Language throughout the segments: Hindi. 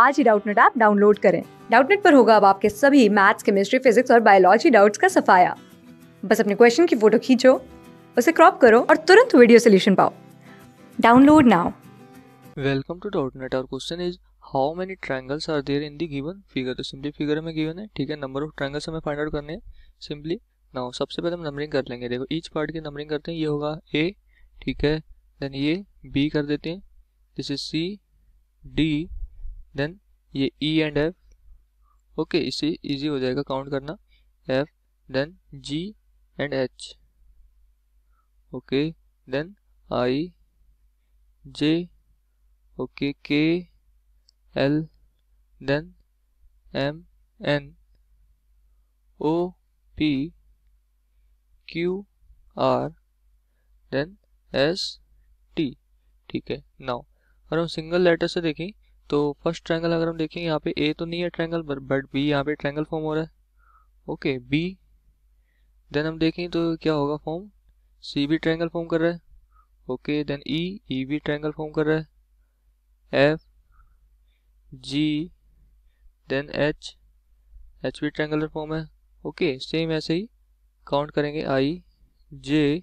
आज ही डाउटनेट ऐप डाउनलोड करें डाउटनेट पर होगा अब आपके सभी मैथ्स केमिस्ट्री फिजिक्स और बायोलॉजी डाउट्स का सफाया बस अपने क्वेश्चन की फोटो खींचो उसे क्रॉप करो और तुरंत वीडियो सोल्यूशन पाओ download now welcome to Doubtnut और question is how many triangles are there in the given figure तो सिंपली फिगर में गिवन है ठीक है नंबर ऑफ ट्राइंगल्स हमें फाइंड आउट करने हैं सिंपली नाउ सबसे पहले हम नंबरिंग कर लेंगे देखो ईच पार्ट की नंबरिंग करते हैं ये होगा ए ठीक है देन ये बी कर देते हैं this is C D then ये ई एंड एफ ओके इससे इजी हो जाएगा काउंट करना F then G and H okay then I J okay K L then M N O P Q R then S T ठीक है नाउ और हम सिंगल लेटर से देखें तो फर्स्ट ट्रायंगल अगर हम देखें यहाँ पे ए तो नहीं है ट्रायंगल बट बी यहाँ पे ट्रायंगल फॉर्म हो रहा है ओके बी देन हम देखें तो क्या होगा फॉर्म सी भी ट्रायंगल फॉर्म कर रहा है ओके देन ई ई भी ट्रायंगल फॉर्म कर रहा है F G then H H भी ट्रैंगलर फॉर्म है ओके okay, सेम ऐसे ही काउंट करेंगे I J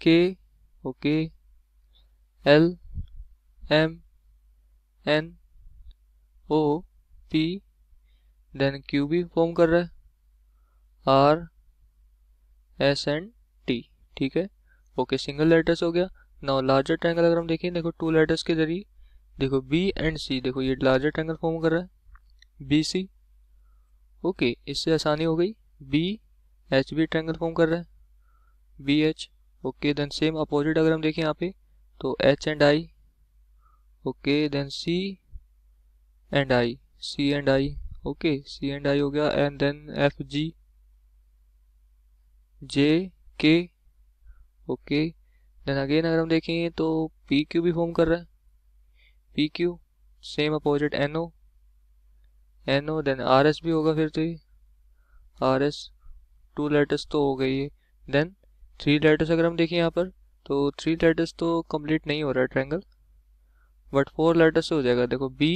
K okay L M N O P then Q भी फॉर्म कर रहा है आर एस एंड टी ठीक है ओके सिंगल लेटर्स हो गया नाउ लार्जर ट्रैंगल अगर हम देखें देखो टू लेटर्स के जरिए देखो बी एंड सी देखो ये लार्जर ट्रैंगल फॉर्म कर रहा है बी सी ओके इससे आसानी हो गई B H B triangle form कर रहा है B H okay then same opposite अगर हम देखें यहाँ पे तो H and I okay then C and I C and I okay C and I हो गया and then F G J K okay then again अगर हम देखें तो पी क्यू भी फॉर्म कर रहा है P Q same opposite N O N O then R S भी होगा फिर तो ये आर एस टू लेटर्स तो हो गई है देन थ्री लेटर्स अगर हम देखें यहाँ पर तो थ्री लेटर्स तो कंप्लीट नहीं हो रहा है ट्रैंगल बट फोर लेटर से हो जाएगा देखो B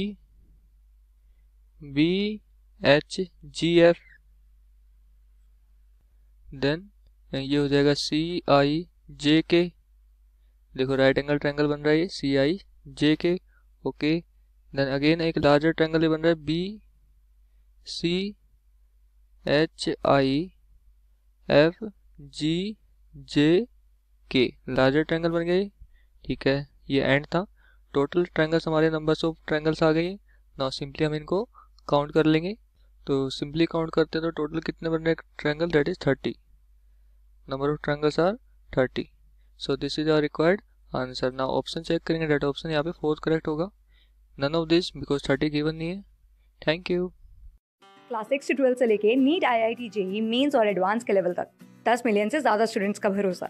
B H G F then ये हो जाएगा सी आई जे के देखो राइट एंगल ट्रैंगल बन रहा है सी I J K okay then again एक लार्जर ट्रैंगल बन रहा है B C H I F G J K larger triangle बन गया ठीक है ये एंड था टोटल ट्रैंगल्स हमारे नंबर्स ऑफ ट्रैंगल्स आ गए हैं ना सिंपली हम इनको काउंट कर लेंगे तो सिंपली काउंट करते हैं तो टोटल कितने बन रहे triangle that is thirty number of triangles are thirty so this is are required answer ना ऑप्शन चेक करेंगे डेट ऑप्शन यहाँ पे फोर्थ करेक्ट होगा none of this because thirty given नहीं है थैंक यू क्लास सिक्स से ट्वेल्थ से लेके NEET I I T JEE mains और एडवांस के लेवल तक दस मिलियन से ज़्यादा स्टूडेंट्स का भरोसा